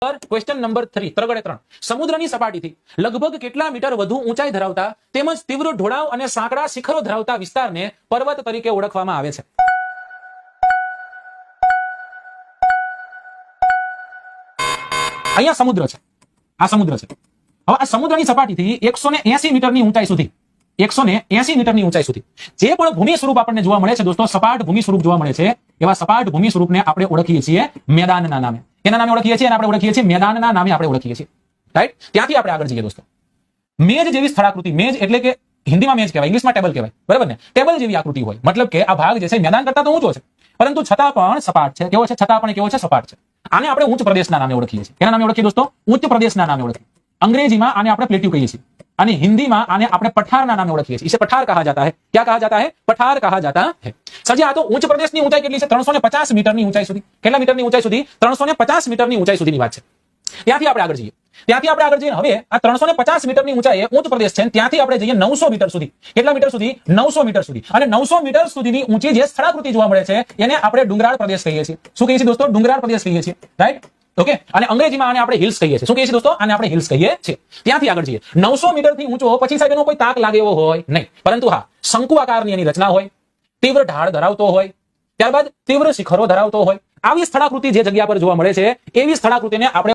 question number three ત્રગડે ત્રણ સમુદ્રની સપાટીથી લગભગ કેટલા મીટર વધુ ઊંચાઈ ધરાવતા તેમજ તીવ્ર ઢોળાવ અને સાંકડા શિખરો ધરાવતા વિસ્તારને પર્વત તરીકે ઓળખવામાં આવે છે અહીંયા સમુદ્ર છે આ સમુદ્ર છે હવે આ સમુદ્રની સપાટીથી એકસો ને એસી મીટરની ઊંચાઈ સુધી એકસો ને એસી મીટરની ઊંચાઈ સુધી જે પણ ભૂમિ સ્વરૂપ આપણને જોવા મળે છે દોસ્તો સપાટ ભૂમિ સ્વરૂપ જોવા મળે છે એવા સપાટ ભૂમિ સ્વરૂપને આપણે ઓળખીએ છીએ મેદાનના નામે એના નામે ઓળખીએ છીએ આપણે ઓળખીએ છીએ મેદાનના નામે આપણે ઓળખીએ છીએ રાઈટ ત્યાંથી આપણે આગળ જઈએ દોસ્તો મેજ જેવી સ્થળાકૃતિ મેજ એટલે કે હિન્દીમાં મેજ કહેવાય ઇંગ્લિશમાં ટેબલ કહેવાય બરાબર ને ટેબલ જેવી આકૃતિ હોય મતલબ કે આ ભાગ જે છે મેદાન કરતા તો ઊંચો છે પરંતુ છતાં પણ સપાટ છે કેવો છે છતાં પણ કેવો છે સપાટ છે આને આપણે ઉચ્ચ પ્રદેશના નામે ઓળખીએ છીએ એના નામે ઓળખીએ દોસ્તો ઉચ્ચ પ્રદેશના નામે ઓળખીએ અંગ્રેજીમાં આને આપણે પ્લેટ્યુ કહીએ છીએ અને हिंदी में आने अपने पठार ना છીએ इसे पठार कहा जाता है क्या कहा जाता है पठार कहा जाता है આ તો ઉચ્ચ પ્રદેશની ઊંચાઈ કેટલી છે 350 મીટરની ઊંચાઈ સુધી કેટલા મીટરની ઊંચાઈ સુધી 350 મીટરની ઊંચાઈ સુધીની વાત છે ત્યાંથી આપણે આગળ જઈએ ત્યાંથી આપણે આગળ જઈએ હવે આ ત્રણસો ને પચાસ મીટરની ઊંચાઈ ઉચ્ચ પ્રદેશ છે ત્યાંથી આપણે જઈએ નવસો મીટર સુધી કેટલા મીટર સુધી નવસો મીટર સુધી અને નવસો મીટર સુધીની ઊંચી જે સ્થળાકૃતિ જોવા મળે છે એને આપણે ડુંગરાળ પ્રદેશ કહીએ છીએ શું કહીએ છીએ દોસ્તો ડુંગરાળ પ્રદેશ કહીએ છીએ રાઈટ ઓકે અને અંગ્રેજીમાં આને આપણે હિલ્સ કહીએ છીએ શું કહીએ છીએ દોસ્તો આને આપણે હિલ્સ કહીએ છીએ ત્યાંથી આગળ જઈએ નવસો મીટર થી ઊંચો પછી સાહેબ એનો કોઈ તાક લાગે એવો હોય નહીં પરંતુ હા શંકુ આકારની એની રચના હોય તીવ્ર ઢાળ ધરાવતો હોય ત્યારબાદ તીવ્ર શિખરો ધરાવતો હોય આવી સ્થળાકૃતિ જે જગ્યા પર જોવા મળે છે એવી સ્થળાકૃતિને આપણે